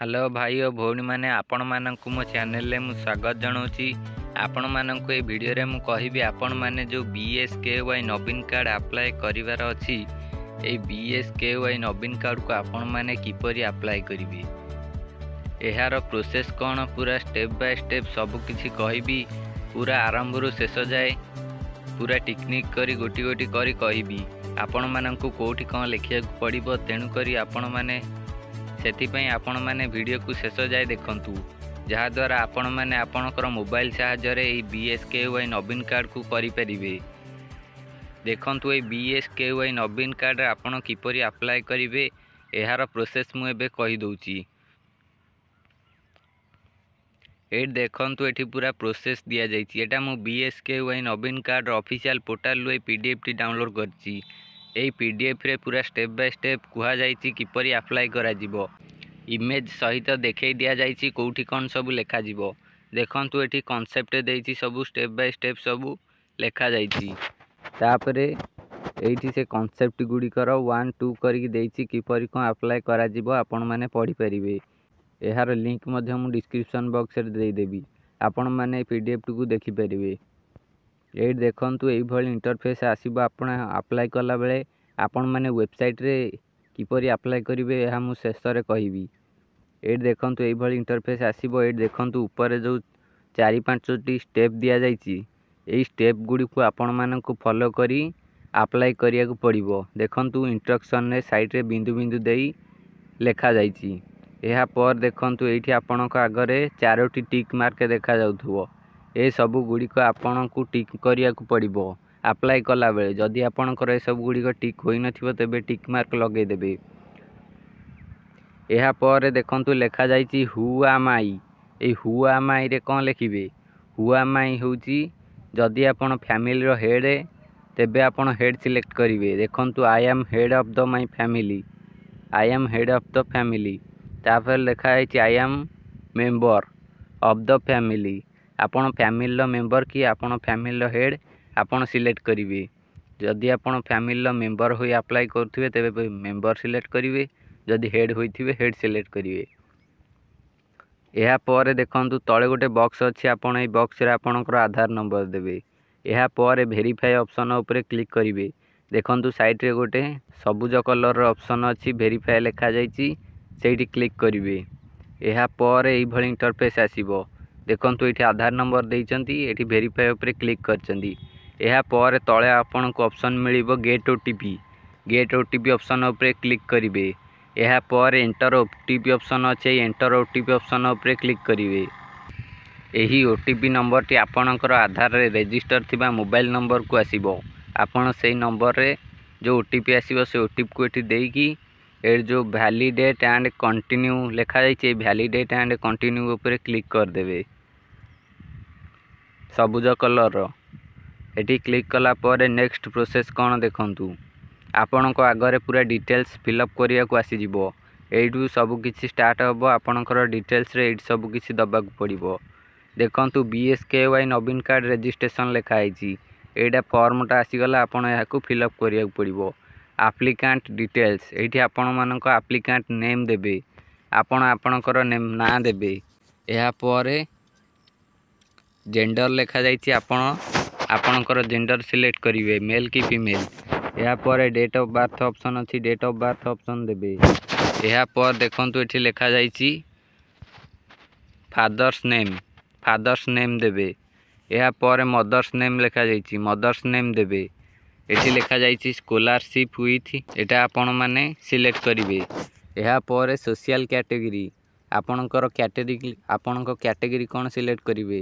hello ଭାଇ ଓ ଭଉଣୀମାନେ ଆପଣମାନଙ୍କୁ ମୋ ଚ୍ୟାନେଲରେ ମୁଁ ସ୍ୱାଗତ ଜଣାଉଛି ଆପଣମାନଙ୍କୁ ଏ ଭିଡ଼ିଓରେ ମୁଁ କହିବି ଆପଣମାନେ ଯେଉଁ B S K Y Nabin card apply କରିବାର ଅଛି ଏଇ ବି ଏସ୍ କେ ୱାଇ ନବୀନ କାର୍ଡ଼କୁ ଆପଣମାନେ କିପରି ଆପ୍ଲାଏ କରିବେ ଏହାର ପ୍ରୋସେସ୍ କ'ଣ ପୁରା ଷ୍ଟେପ୍ ବାଇ ଷ୍ଟେପ୍ ସବୁକିଛି କହିବି ପୁରା ଆରମ୍ଭରୁ ଶେଷ ଯାଏ ପୁରା ଟିକନିକ୍ କରି ଗୋଟି ଗୋଟି କରି କହିବି ଆପଣମାନଙ୍କୁ କେଉଁଠି କ'ଣ ଲେଖିବାକୁ ପଡ଼ିବ ତେଣୁକରି ଆପଣମାନେ ସେଥିପାଇଁ ଆପଣମାନେ ଭିଡ଼ିଓକୁ ଶେଷ ଯାଏ ଦେଖନ୍ତୁ ଯାହାଦ୍ୱାରା ଆପଣମାନେ ଆପଣଙ୍କର ମୋବାଇଲ ସାହାଯ୍ୟରେ ଏହି ବି ଏସ୍ କେ ୱାଇ ନବୀନ କାର୍ଡ଼କୁ କରିପାରିବେ ଦେଖନ୍ତୁ ଏହି ବି ଏସ୍ କେ ୱାଇ ନବୀନ କାର୍ଡ଼ରେ ଆପଣ କିପରି ଆପ୍ଲାଏ କରିବେ ଏହାର ପ୍ରୋସେସ୍ ମୁଁ ଏବେ କହିଦେଉଛି ଏଇଠି ଦେଖନ୍ତୁ ଏଠି ପୁରା ପ୍ରୋସେସ୍ ଦିଆଯାଇଛି ଏଇଟା ମୁଁ ବି ଏସ୍ କେ ୱାଇ ନବୀନ କାର୍ଡ଼ର ଅଫିସିଆଲ୍ ପୋର୍ଟାଲରୁ ଏଇ ପିଡ଼ିଏଫ୍ଟି ଡାଉନଲୋଡ଼୍ କରିଛି ଏହି ପିଡ଼ିଏଫରେ ପୁରା ଷ୍ଟେପ୍ ବାଇ ଷ୍ଟେପ୍ କୁହାଯାଇଛି କିପରି ଆପ୍ଲାଏ କରାଯିବ ଇମେଜ୍ ସହିତ ଦେଖାଇ ଦିଆଯାଇଛି କେଉଁଠି କ'ଣ ସବୁ ଲେଖାଯିବ ଦେଖନ୍ତୁ ଏଠି କନସେପ୍ଟ ଦେଇଛି ସବୁ ଷ୍ଟେପ୍ ବାଇ ଷ୍ଟେପ୍ ସବୁ ଲେଖାଯାଇଛି ତାପରେ ଏଇଠି ସେ କନସେପ୍ଟ ଗୁଡ଼ିକର ୱାନ୍ ଟୁ କରିକି ଦେଇଛି କିପରି କ'ଣ ଆପ୍ଲାଏ କରାଯିବ ଆପଣମାନେ ପଢ଼ିପାରିବେ ଏହାର ଲିଙ୍କ୍ ମଧ୍ୟ ମୁଁ ଡିସ୍କ୍ରିପସନ୍ ବକ୍ସରେ ଦେଇଦେବି ଆପଣମାନେ ପି ଡି ଏଫ୍ଟିକୁ ଦେଖିପାରିବେ ଏଇଠି ଦେଖନ୍ତୁ ଏଇଭଳି ଇଣ୍ଟରଫେସ୍ ଆସିବ ଆପଣ ଆପ୍ଲାଏ କଲାବେଳେ ଆପଣମାନେ ୱେବସାଇଟ୍ରେ କିପରି ଆପ୍ଲାଏ କରିବେ ଏହା ମୁଁ ଶେଷରେ କହିବି ଏଇଠି ଦେଖନ୍ତୁ ଏଇଭଳି ଇଣ୍ଟରଫେସ୍ ଆସିବ ଏଇଠି ଦେଖନ୍ତୁ ଉପରେ ଯେଉଁ ଚାରି ପାଞ୍ଚଟି ଷ୍ଟେପ୍ ଦିଆଯାଇଛି ଏହି ଷ୍ଟେପ୍ ଗୁଡ଼ିକୁ ଆପଣମାନଙ୍କୁ ଫଲୋ କରି ଆପ୍ଲାଏ କରିବାକୁ ପଡ଼ିବ ଦେଖନ୍ତୁ ଇଣ୍ଟ୍ରକ୍ସନ୍ରେ ସାଇଟ୍ରେ ବିନ୍ଦୁ ବିନ୍ଦୁ ଦେଇ ଲେଖାଯାଇଛି ଏହା ପରେ ଦେଖନ୍ତୁ ଏଇଠି ଆପଣଙ୍କ ଆଗରେ ଚାରୋଟି ଟିକ୍ ମାର୍କ ଦେଖାଯାଉଥିବ ଏସବୁ ଗୁଡ଼ିକ ଆପଣଙ୍କୁ ଟିକ୍ କରିବାକୁ ପଡ଼ିବ ଆପ୍ଲାଏ କଲାବେଳେ ଯଦି ଆପଣଙ୍କର ଏସବୁଗୁଡ଼ିକ ଟିକ୍ ହୋଇନଥିବ ତେବେ ଟିକ୍ ମାର୍କ ଲଗାଇଦେବେ ଏହାପରେ ଦେଖନ୍ତୁ ଲେଖାଯାଇଛି ହୁଆ ମାଇ ଏଇ ହୁଆ ମାଇରେ କ'ଣ ଲେଖିବେ ହୁଆ ମାଇ ହେଉଛି ଯଦି ଆପଣ ଫ୍ୟାମିଲିର ହେଡ଼୍ ତେବେ ଆପଣ ହେଡ଼୍ ସିଲେକ୍ଟ କରିବେ ଦେଖନ୍ତୁ I am head of the my family I am head of the family ତାପରେ ଲେଖାଯାଇଛି I am member of the family ଆପଣ ଫ୍ୟାମିଲିର ମେମ୍ବର କି ଆପଣ ଫ୍ୟାମିଲିର ହେଡ଼୍ ଆପଣ ସିଲେକ୍ଟ କରିବେ ଯଦି ଆପଣ ଫ୍ୟାମିଲିର ମେମ୍ବର ହୋଇ ଆପ୍ଲାଏ କରୁଥିବେ ତେବେ ମେମ୍ବର ସିଲେକ୍ଟ କରିବେ ଯଦି ହେଡ଼୍ ହୋଇଥିବେ ହେଡ଼୍ ସିଲେକ୍ଟ କରିବେ ଏହାପରେ ଦେଖନ୍ତୁ ତଳେ ଗୋଟେ ବକ୍ସ ଅଛି ଆପଣ ଏଇ ବକ୍ସରେ ଆପଣଙ୍କର ଆଧାର ନମ୍ବର ଦେବେ ଏହାପରେ ଭେରିଫାଏ ଅପସନ୍ ଉପରେ କ୍ଲିକ୍ କରିବେ ଦେଖନ୍ତୁ ସାଇଟ୍ରେ ଗୋଟେ ସବୁଜ କଲର୍ର ଅପସନ୍ ଅଛି ଭେରିଫାଏ ଲେଖାଯାଇଛି ସେଇଠି କ୍ଲିକ୍ କରିବେ ଏହାପରେ ଏଇଭଳି ଇଣ୍ଟରଫେସ୍ ଆସିବ ଦେଖନ୍ତୁ ଏଇଠି ଆଧାର ନମ୍ବର ଦେଇଛନ୍ତି ଏଠି ଭେରିଫାଏ ଉପରେ କ୍ଲିକ୍ କରିଛନ୍ତି ଏହାପରେ ତଳେ ଆପଣଙ୍କୁ ଅପସନ୍ ମିଳିବ get O T P get O T P option ଉପରେ କ୍ଲିକ୍ କରିବେ ଏହା ପରେ enter O T P option ଅଛି enter O T P option ଉପରେ କ୍ଲିକ୍ କରିବେ ଏହି ଓ ଟି ପି ନମ୍ବରଟି ଆପଣଙ୍କର ଆଧାରରେ ରେଜିଷ୍ଟର ଥିବା ମୋବାଇଲ ନମ୍ବରକୁ ଆସିବ ଆପଣ ସେହି ନମ୍ବରରେ ଯେଉଁ ଓ ଟି ପି ଆସିବ ସେ ଓଟିପିକୁ ଏଠି ଦେଇକି ଏଠି ଯେଉଁ ଭ୍ୟାଲିଡେଟ୍ ଆଣ୍ଡ କଣ୍ଟିନ୍ୟୁ ଲେଖାଯାଇଛି ଏଇ ଭ୍ୟାଲିଡେଟ୍ ଆଣ୍ଡ କଣ୍ଟିନ୍ୟୁ ଉପରେ କ୍ଲିକ୍ କରିଦେବେ ସବୁଜ କଲର୍ର ଏଠି କ୍ଲିକ୍ କଲା ପରେ ନେକ୍ସଟ ପ୍ରୋସେସ୍ କ'ଣ ଦେଖନ୍ତୁ ଆପଣଙ୍କ ଆଗରେ ପୁରା ଡିଟେଲ୍ସ ଫିଲ୍ଅପ୍ କରିବାକୁ ଆସିଯିବ ଏଇଠୁ ସବୁକିଛି ଷ୍ଟାର୍ଟ ହେବ ଆପଣଙ୍କର ଡିଟେଲ୍ସରେ ଏଇଠି ସବୁକିଛି ଦେବାକୁ ପଡ଼ିବ ଦେଖନ୍ତୁ B S K Y Nabin card registration ଲେଖା ହେଇଛି ଏଇଟା ଫର୍ମଟା ଆସିଗଲା ଆପଣ ଏହାକୁ ଫିଲ୍ଅପ୍ କରିବାକୁ ପଡ଼ିବ ଆପ୍ଲିକାଣ୍ଟ ଡିଟେଲ୍ସ ଏଇଠି ଆପଣମାନଙ୍କ ଆପ୍ଲିକାଣ୍ଟ ନେମ୍ ଦେବେ ଆପଣ ଆପଣଙ୍କର ନେମ୍ ନାଁ ଦେବେ ଏହାପରେ ଜେଣ୍ଡର ଲେଖାଯାଇଛି ଆପଣ ଆପଣଙ୍କର ଜେଣ୍ଡର ସିଲେକ୍ଟ କରିବେ ମେଲ୍ କି ଫିମେଲ୍ ଏହାପରେ ଡେଟ୍ ଅଫ୍ ବାର୍ଥ ଅପସନ୍ ଅଛି ଡେଟ୍ ଅଫ୍ ବାର୍ଥ ଅପସନ୍ ଦେବେ ଏହାପରେ ଦେଖନ୍ତୁ ଏଠି ଲେଖାଯାଇଛି ଫାଦର୍ସ ନେମ୍ ଫାଦର୍ସ ନେମ୍ ଦେବେ ଏହାପରେ ମଦର୍ସ ନେମ୍ ଲେଖାଯାଇଛି ମଦର୍ସ ନେମ୍ ଦେବେ ଏଠି ଲେଖାଯାଇଛି ସ୍କଲାରସିପ୍ ୱିଥ୍ ଏଇଟା ଆପଣମାନେ ସିଲେକ୍ଟ କରିବେ ଏହାପରେ ସୋସିଆଲ କ୍ୟାଟେଗୋରି ଆପଣଙ୍କର କ୍ୟାଟେଗୋରି ଆପଣଙ୍କ କ୍ୟାଟେଗୋରି କ'ଣ ସିଲେକ୍ଟ କରିବେ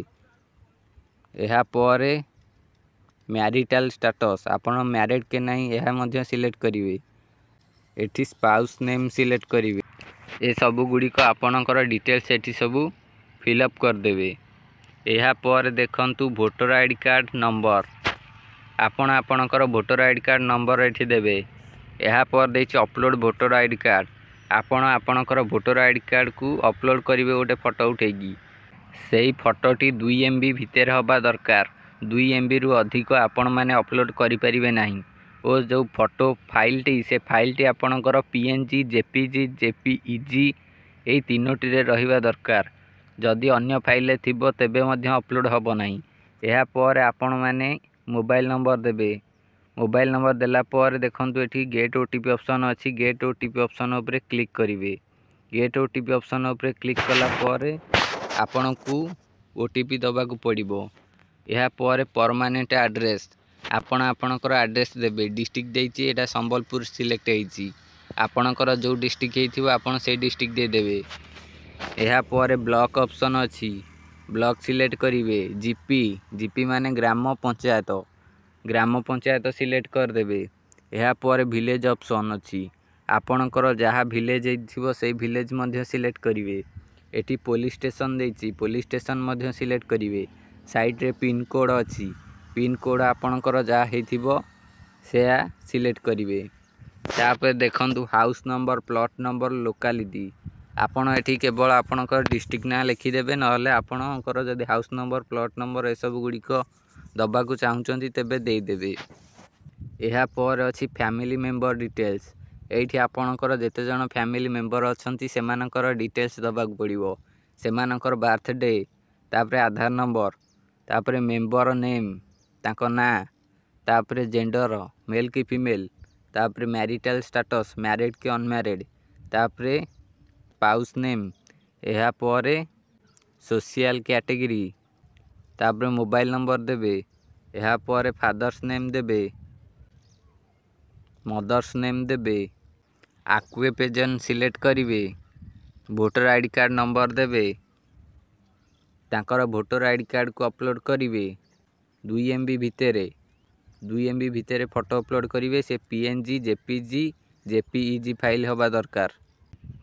ଏହାପରେ ମ୍ୟାରିଟାଲ୍ ଷ୍ଟାଟସ୍ ଆପଣ ମ୍ୟାରେଡ଼୍ କି ନାହିଁ ଏହା ମଧ୍ୟ ସିଲେକ୍ଟ କରିବେ ଏଠି ସ୍ପାଉସ୍ ନେମ୍ ସିଲେକ୍ଟ କରିବେ ଏସବୁ ଗୁଡ଼ିକ ଆପଣଙ୍କର ଡିଟେଲ୍ସ ଏଠି ସବୁ ଫିଲଅପ୍ କରିଦେବେ ଏହାପରେ ଦେଖନ୍ତୁ ଭୋଟର ଆଇଡ଼ି କାର୍ଡ଼ ନମ୍ବର ଆପଣ ଆପଣଙ୍କର ଭୋଟର ଆଇଡ଼ି କାର୍ଡ଼ ନମ୍ବର ଏଠି ଦେବେ ଏହାପରେ ଦେଇଛି ଅପଲୋଡ଼୍ ଭୋଟର ଆଇଡ଼ି କାର୍ଡ଼ ଆପଣ ଆପଣଙ୍କର ଭୋଟର ଆଇଡ଼ି କାର୍ଡ଼କୁ ଅପଲୋଡ଼୍ କରିବେ ଗୋଟେ ଫଟୋ ଉଠେଇକି ସେଇ ଫଟୋଟି ଦୁଇ ଏମ୍ ବି ଭିତରେ ହେବା ଦରକାର ଦୁଇ ଏମ୍ବିରୁ ଅଧିକ ଆପଣମାନେ ଅପଲୋଡ଼୍ କରିପାରିବେ ନାହିଁ ଓ ଯେଉଁ ଫଟୋ ଫାଇଲ୍ଟି ସେ ଫାଇଲ୍ଟି ଆପଣଙ୍କର P N G J P G J P E G ଏଇ ତିନୋଟିରେ ରହିବା ଦରକାର ଯଦି ଅନ୍ୟ ଫାଇଲ୍ରେ ଥିବ ତେବେ ମଧ୍ୟ ଅପଲୋଡ଼୍ ହେବ ନାହିଁ ଏହାପରେ ଆପଣମାନେ ମୋବାଇଲ୍ ନମ୍ବର ଦେବେ ମୋବାଇଲ୍ ନମ୍ବର ଦେଲା ପରେ ଦେଖନ୍ତୁ ଏଠି get O T P option ଅଛି get O T P option ଉପରେ କ୍ଲିକ୍ କରିବେ get O T P option ଉପରେ କ୍ଲିକ୍ କଲା ପରେ ଆପଣଙ୍କୁ ଓ ଟି ପି ଦେବାକୁ ପଡ଼ିବ ଏହାପରେ ପରମାନେଣ୍ଟ ଆଡ୍ରେସ୍ ଆପଣ ଆପଣଙ୍କର ଆଡ୍ରେସ୍ ଦେବେ ଡିଷ୍ଟ୍ରିକ୍ଟ ଦେଇଛି ଏଇଟା ସମ୍ବଲପୁର ସିଲେକ୍ଟ ହେଇଛି ଆପଣଙ୍କର ଯେଉଁ ଡିଷ୍ଟ୍ରିକ୍ଟ ହେଇଥିବ ଆପଣ ସେଇ ଡିଷ୍ଟ୍ରିକ୍ଟ ଦେଇଦେବେ ଏହାପରେ ବ୍ଲକ୍ ଅପସନ୍ ଅଛି ବ୍ଲକ୍ ସିଲେକ୍ଟ କରିବେ ଜିପି ଜିପି ମାନେ ଗ୍ରାମ ପଞ୍ଚାୟତ ଗ୍ରାମ ପଞ୍ଚାୟତ ସିଲେକ୍ଟ କରିଦେବେ ଏହାପରେ ଭିଲେଜ୍ ଅପସନ୍ ଅଛି ଆପଣଙ୍କର ଯାହା ଭିଲେଜ୍ ହେଇଥିବ ସେଇ ଭିଲେଜ୍ ମଧ୍ୟ ସିଲେକ୍ଟ କରିବେ ଏଠି ପୋଲିସ୍ ଷ୍ଟେସନ୍ ଦେଇଛି ପୋଲିସ୍ ଷ୍ଟେସନ୍ ମଧ୍ୟ ସିଲେକ୍ଟ କରିବେ ସାଇଟ୍ରେ ପିନ୍କୋଡ଼୍ ଅଛି ପିନ୍କୋଡ଼୍ ଆପଣଙ୍କର ଯାହା ହେଇଥିବ ସେୟା ସିଲେକ୍ଟ କରିବେ ତାପରେ ଦେଖନ୍ତୁ house number plot number locality ଆପଣ ଏଠି କେବଳ ଆପଣଙ୍କର ଡିଷ୍ଟ୍ରିକ୍ଟ ନାଁ ଲେଖିଦେବେ ନହେଲେ ଆପଣଙ୍କର ଯଦି ହାଉସ୍ ନମ୍ବର ପ୍ଲଟ୍ ନମ୍ବର ଏସବୁ ଗୁଡ଼ିକ ଦେବାକୁ ଚାହୁଁଛନ୍ତି ତେବେ ଦେଇଦେବେ ଏହାପରେ ଅଛି ଫ୍ୟାମିଲି ମେମ୍ବର ଡିଟେଲସ୍ ଏଇଠି ଆପଣଙ୍କର ଯେତେଜଣ ଫ୍ୟାମିଲି ମେମ୍ବର ଅଛନ୍ତି ସେମାନଙ୍କର ଡିଟେଲସ୍ ଦେବାକୁ ପଡ଼ିବ ସେମାନଙ୍କର ବାର୍ଥଡ଼େ ତାପରେ ଆଧାର ନମ୍ବର ତାପରେ ମେମ୍ବର ନେମ୍ ତାଙ୍କ ନାଁ ତାପରେ ଜେଣ୍ଡର ମେଲ୍ କି ଫିମେଲ୍ ତାପରେ ମ୍ୟାରିଟାଲ୍ ଷ୍ଟାଟସ୍ ମ୍ୟାରେଡ଼୍ କି ଅନମ୍ୟାରେଡ଼୍ ତାପରେ ପାଉସ୍ ନେମ୍ ଏହାପରେ ସୋସିଆଲ୍ କ୍ୟାଟେଗୋରୀ ତାପରେ ମୋବାଇଲ୍ ନମ୍ବର ଦେବେ ଏହାପରେ ଫାଦର୍ସ ନେମ୍ ଦେବେ ମଦର୍ସ ନେମ୍ ଦେବେ ଆକ୍ୱେ ପେଜନ୍ ସିଲେକ୍ଟ କରିବେ voter I D card number ଦେବେ ତାଙ୍କର ଭୋଟର ଆଇ ଡ଼ି କାର୍ଡ଼କୁ ଅପଲୋଡ଼ କରିବେ ଦୁଇ ଏମ୍ ବି ଭିତରେ ଦୁଇ ଏମ୍ ବି ଭିତରେ ଫଟୋ ଅପଲୋଡ଼ କରିବେ ସେ P N G J P G J P E G file ହେବା ଦରକାର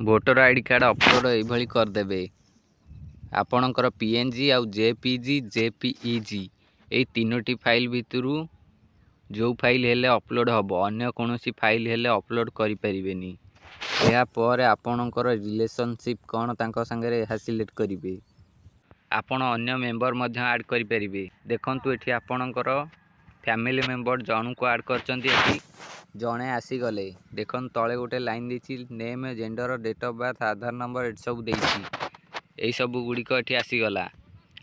voter I D card upload ଏଇଭଳି କରିଦେବେ ଆପଣଙ୍କର ପି ଏନ୍ ଜି ଆଉ J P G J P E G ଏଇ ତିନୋଟି ଫାଇଲ୍ ଭିତରୁ ଯେଉଁ ଫାଇଲ୍ ହେଲେ ଅପଲୋଡ଼ ହେବ ଅନ୍ୟ କୌଣସି ଫାଇଲ୍ ହେଲେ ଅପଲୋଡ଼ କରିପାରିବେନି ଏହାପରେ ଆପଣଙ୍କର ରିଲେସନସିପ୍ କ'ଣ ତାଙ୍କ ସାଙ୍ଗରେ ଏହା ସିଲେକ୍ଟ କରିବେ ଆପଣ ଅନ୍ୟ ମେମ୍ବର ମଧ୍ୟ ଆଡ଼୍ କରିପାରିବେ ଦେଖନ୍ତୁ ଏଠି ଆପଣଙ୍କର ଫ୍ୟାମିଲି ମେମ୍ବର ଜଣଙ୍କୁ ଆଡ଼୍ କରିଛନ୍ତି ଏଠି ଜଣେ ଆସିଗଲେ ଦେଖନ୍ତୁ ତଳେ ଗୋଟେ ଲାଇନ୍ ଦେଇଛି name gender date of birth Aadhaar number ଏଠି ସବୁ ଦେଇଛି ଏହିସବୁ ଗୁଡ଼ିକ ଏଠି ଆସିଗଲା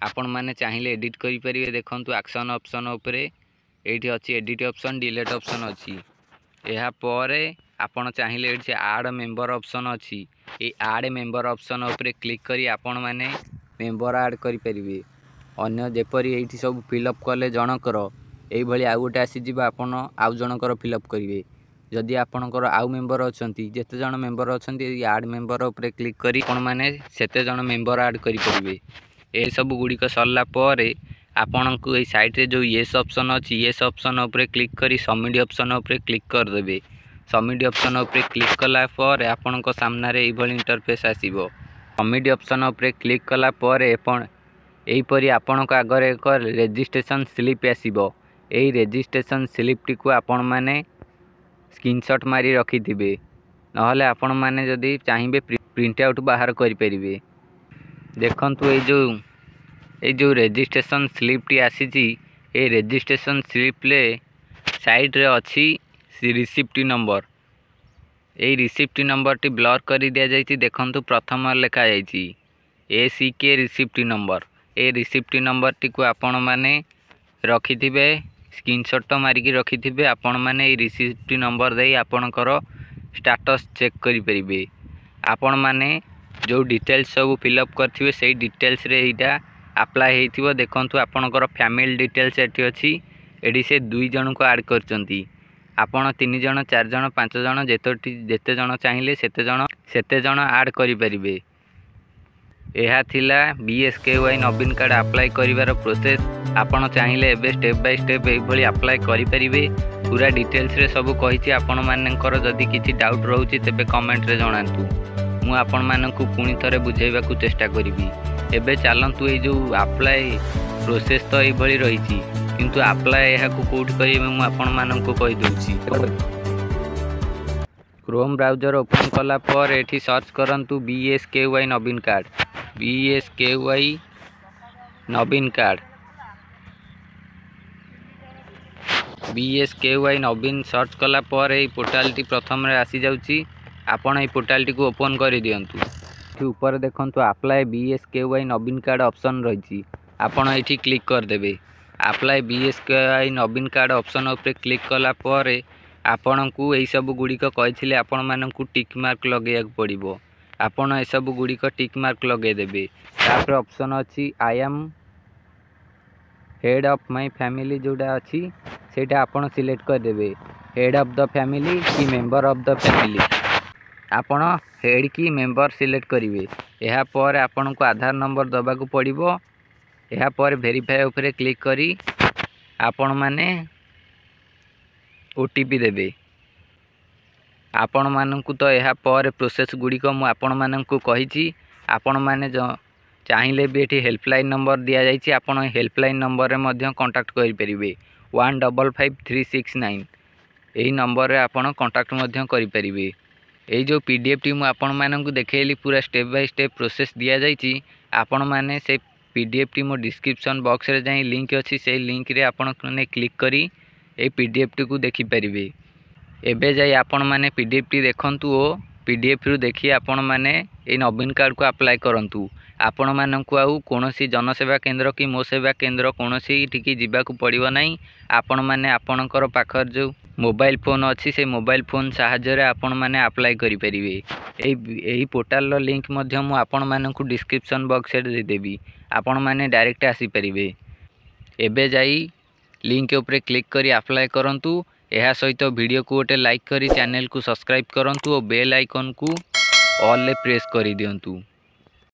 ଆପଣମାନେ ଚାହିଁଲେ ଏଡ଼ିଟ୍ କରିପାରିବେ ଦେଖନ୍ତୁ ଆକ୍ସନ୍ ଅପ୍ସନ୍ ଉପରେ ଏଇଠି ଅଛି ଏଡ଼ିଟ୍ ଅପ୍ସନ୍ ଡିଲେଟ୍ ଅପ୍ସନ୍ ଅଛି ଏହାପରେ ଆପଣ ଚାହିଁଲେ ଏଠି ଆଡ଼୍ ମେମ୍ବର ଅପ୍ସନ୍ ଅଛି ଏଇ ଆଡ଼୍ ମେମ୍ବର ଅପ୍ସନ୍ ଉପରେ କ୍ଲିକ୍ କରି ଆପଣମାନେ ମେମ୍ବର ଆଡ଼୍ କରିପାରିବେ ଅନ୍ୟ ଯେପରି ଏଇଠି ସବୁ ଫିଲ୍ଅପ୍ କଲେ ଜଣଙ୍କର ଏଇଭଳି ଆଉ ଗୋଟେ ଆସିଯିବ ଆପଣ ଆଉ ଜଣଙ୍କର ଫିଲ୍ଅପ୍ କରିବେ ଯଦି ଆପଣଙ୍କର ଆଉ ମେମ୍ବର ଅଛନ୍ତି ଯେତେ ଜଣ ମେମ୍ବର ଅଛନ୍ତି ଏଇ ଆଡ଼୍ ମେମ୍ବର ଉପରେ କ୍ଲିକ୍ କରି ଆପଣମାନେ ସେତେ ଜଣ ମେମ୍ବର ଆଡ଼୍ କରିପାରିବେ ଏସବୁ ଗୁଡ଼ିକ ସରିଲା ପରେ ଆପଣଙ୍କୁ ଏଇ ସାଇଟ୍ରେ ଯେଉଁ ୟେସ୍ ଅପ୍ସନ୍ ଅଛି ୟେସ୍ ଅପ୍ସନ୍ ଉପରେ କ୍ଲିକ୍ କରି ସମିଟ୍ ଅପ୍ସନ୍ ଉପରେ କ୍ଲିକ୍ କରିଦେବେ ସମିଟ୍ ଅପ୍ସନ୍ ଉପରେ କ୍ଲିକ୍ କଲା ପରେ ଆପଣଙ୍କ ସାମ୍ନାରେ ଏଇଭଳି ଇଣ୍ଟରଫେସ୍ ଆସିବ ସବମିଟ୍ ଅପସନ୍ ଉପରେ କ୍ଲିକ୍ କଲା ପରେ ଏହିପରି ଆପଣଙ୍କ ଆଗରେ ଏକ ରେଜିଷ୍ଟ୍ରେସନ୍ ସ୍ଲିପ୍ ଆସିବ ଏହି ରେଜିଷ୍ଟ୍ରେସନ୍ ସ୍ଲିପ୍ଟିକୁ ଆପଣମାନେ ସ୍କ୍ରିନ୍ସଟ୍ ମାରି ରଖିଥିବେ ନହେଲେ ଆପଣମାନେ ଯଦି ଚାହିଁବେ ପ୍ରିଣ୍ଟ ଆଉଟ୍ ବାହାର କରିପାରିବେ ଦେଖନ୍ତୁ ଏଇ ଯେଉଁ ଏଇ ଯେଉଁ ରେଜିଷ୍ଟ୍ରେସନ୍ ସ୍ଲିପ୍ଟି ଆସିଛି ଏ ରେଜିଷ୍ଟ୍ରେସନ୍ ସ୍ଲିପ୍ରେ ସାଇଡ଼୍ରେ ଅଛି ରିସିପ୍ଟ ନମ୍ବର এই ରିସିପ୍ଟ ନମ୍ବରଟି ବ୍ଲର୍ କରିଦିଆଯାଇଛି ଦେଖନ୍ତୁ ପ୍ରଥମ ଲେଖାଯାଇଛି A C K receipt number ଏ ରିସିପ୍ଟ ନମ୍ବରଟିକୁ ଆପଣମାନେ ରଖିଥିବେ ସ୍କ୍ରିନ୍ସଟ୍ ମାରିକି ରଖିଥିବେ ଆପଣମାନେ ଏଇ ରିସିପ୍ଟ ନମ୍ବର ଦେଇ ଆପଣଙ୍କର ଷ୍ଟାଟସ୍ ଚେକ୍ କରିପାରିବେ ଆପଣମାନେ ଯେଉଁ ଡିଟେଲ୍ସ ସବୁ ଫିଲ୍ଅପ୍ କରିଥିବେ ସେଇ ଡିଟେଲ୍ସରେ ଏଇଟା ଆପ୍ଲାଏ ହେଇଥିବ ଦେଖନ୍ତୁ ଆପଣଙ୍କର ଫ୍ୟାମିଲି ଡିଟେଲ୍ସ ଏଠି ଅଛି ଏଠି ସେ ଦୁଇ ଜଣଙ୍କୁ ଆଡ଼୍ କରିଛନ୍ତି ଆପଣ ତିନି ଜଣ ଚାରି ଜଣ ପାଞ୍ଚ ଜଣ ଯେତୋଟି ଯେତେ ଜଣ ଚାହିଁଲେ ସେତେ ଜଣ ସେତେ ଜଣ ଆଡ଼୍ କରିପାରିବେ ଏହା ଥିଲା B S K Y Nabin card apply କରିବାର ପ୍ରୋସେସ୍ ଆପଣ ଚାହିଁଲେ ଏବେ ଷ୍ଟେପ୍ ବାଇ ଷ୍ଟେପ୍ ଏଇଭଳି ଆପ୍ଲାଏ କରିପାରିବେ ପୁରା ଡିଟେଲ୍ସରେ ସବୁ କହିଛି ଆପଣମାନଙ୍କର ଯଦି କିଛି ଡାଉଟ୍ ରହୁଛି ତେବେ କମେଣ୍ଟରେ ଜଣାନ୍ତୁ ମୁଁ ଆପଣମାନଙ୍କୁ ପୁଣି ଥରେ ବୁଝାଇବାକୁ ଚେଷ୍ଟା କରିବି ଏବେ ଚାଲନ୍ତୁ ଏଇ ଯେଉଁ ଆପ୍ଲାଏ ପ୍ରୋସେସ୍ ତ ଏଇଭଳି ରହିଛି କିନ୍ତୁ ଆପ୍ଲାଏ ଏହାକୁ କେଉଁଠି କରିବେ ମୁଁ ଆପଣମାନଙ୍କୁ କହିଦେଉଛି କ୍ରୋମ୍ ବ୍ରାଉଜର୍ ଓପନ୍ କଲା ପରେ ଏଠି ସର୍ଚ୍ଚ କରନ୍ତୁ B S K Y Nabin card B S K Y Nabin card B S K Y Nabin search କଲା ପରେ ଏହି ପୋର୍ଟାଲ୍ଟି ପ୍ରଥମରେ ଆସିଯାଉଛି ଆପଣ ଏହି ପୋର୍ଟାଲ୍ଟିକୁ ଓପନ୍ କରିଦିଅନ୍ତୁ ଏଠି ଉପରେ ଦେଖନ୍ତୁ apply B S K Y Nabin card option ରହିଛି ଆପଣ ଏଠି କ୍ଲିକ୍ କରିଦେବେ आप्लाय बीएसकेआई नवीन कार्ड ऑप्शन ऊपर क्लिक कला परे आपण को एई सब गुड़ी को कहिथिले आपण मानन को टिक मार्क लगेयक पड़िबो आपण ए सब गुड़ी को टिक मार्क लगे देबे तापर ऑप्शन अछि I am head of my family जोडा अछि सेटा आपण सिलेक्ट कर देबे हेड ऑफ द फैमिली की मेंबर ऑफ द फैमिली आपण हेड की मेंबर सिलेक्ट करिवे एहा पर आपण को आधार नंबर दबा को पड़िबो ଏହାପରେ ଭେରିଫାଏ ଉପରେ କ୍ଲିକ୍ କରି ଆପଣମାନେ ଓ ଟି ପି ଦେବେ ଆପଣମାନଙ୍କୁ ତ ଏହା ପରେ ପ୍ରୋସେସ୍ ଗୁଡ଼ିକ ମୁଁ ଆପଣମାନଙ୍କୁ କହିଛି ଆପଣମାନେ ଚାହିଁଲେ ବି ଏଠି ହେଲ୍ପଲାଇନ୍ ନମ୍ବର ଦିଆଯାଇଛି ଆପଣ ହେଲ୍ପଲାଇନ୍ ନମ୍ବରରେ ମଧ୍ୟ କଣ୍ଟାକ୍ଟ କରିପାରିବେ one double five three six nine ଏହି ନମ୍ବରରେ ଆପଣ କଣ୍ଟାକ୍ଟ ମଧ୍ୟ କରିପାରିବେ ଏଇ ଯେଉଁ ପି ଡି ଏଫ୍ଟି ମୁଁ ଆପଣମାନଙ୍କୁ ଦେଖାଇଲି ପୁରା ଷ୍ଟେପ୍ ବାଇ ଷ୍ଟେପ୍ ପ୍ରୋସେସ୍ ଦିଆଯାଇଛି ଆପଣମାନେ ସେ ପିଡ଼ିଏଫ୍ଟି ମୋ ଡିସ୍କ୍ରିପସନ୍ ବକ୍ସରେ ଯାଇ ଲିଙ୍କ୍ ଅଛି ସେଇ ଲିଙ୍କ୍ରେ ଆପଣମାନେ କ୍ଲିକ୍ କରି ଏଇ ପିଡ଼ିଏଫ୍ଟିକୁ ଦେଖିପାରିବେ ଏବେ ଯାଇ ଆପଣମାନେ ପିଡ଼ିଏଫ୍ଟି ଦେଖନ୍ତୁ ଓ ପିଡ଼ିଏଫ୍ରୁ ଦେଖି ଆପଣମାନେ ଏଇ ନବୀନ କାର୍ଡ଼କୁ ଆପ୍ଲାଏ କରନ୍ତୁ ଆପଣମାନଙ୍କୁ ଆଉ କୌଣସି ଜନସେବା କେନ୍ଦ୍ର କି ମୋ ସେବା କେନ୍ଦ୍ର କୌଣସିଠିକି ଯିବାକୁ ପଡ଼ିବ ନାହିଁ ଆପଣମାନେ ଆପଣଙ୍କର ପାଖରେ ଯେଉଁ ମୋବାଇଲ ଫୋନ୍ ଅଛି ସେ ମୋବାଇଲ ଫୋନ୍ ସାହାଯ୍ୟରେ ଆପଣମାନେ ଆପ୍ଲାଏ କରିପାରିବେ ଏହି ଏହି ପୋର୍ଟାଲର ଲିଙ୍କ୍ ମଧ୍ୟ ମୁଁ ଆପଣମାନଙ୍କୁ ଡିସ୍କ୍ରିପସନ୍ ବକ୍ସରେ ଦେଇଦେବି ଆପଣମାନେ ଡାଇରେକ୍ଟ ଆସିପାରିବେ ଏବେ ଯାଇ ଲିଙ୍କ୍ ଉପରେ କ୍ଲିକ୍ କରି ଆପ୍ଲାଏ କରନ୍ତୁ ଏହା ସହିତ ଭିଡ଼ିଓକୁ ଗୋଟେ ଲାଇକ୍ କରି ଚ୍ୟାନେଲକୁ ସବସ୍କ୍ରାଇବ୍ କରନ୍ତୁ ଓ ବେଲ୍ ଆଇକନ୍କୁ ଅଲ୍ରେ ପ୍ରେସ୍ କରିଦିଅନ୍ତୁ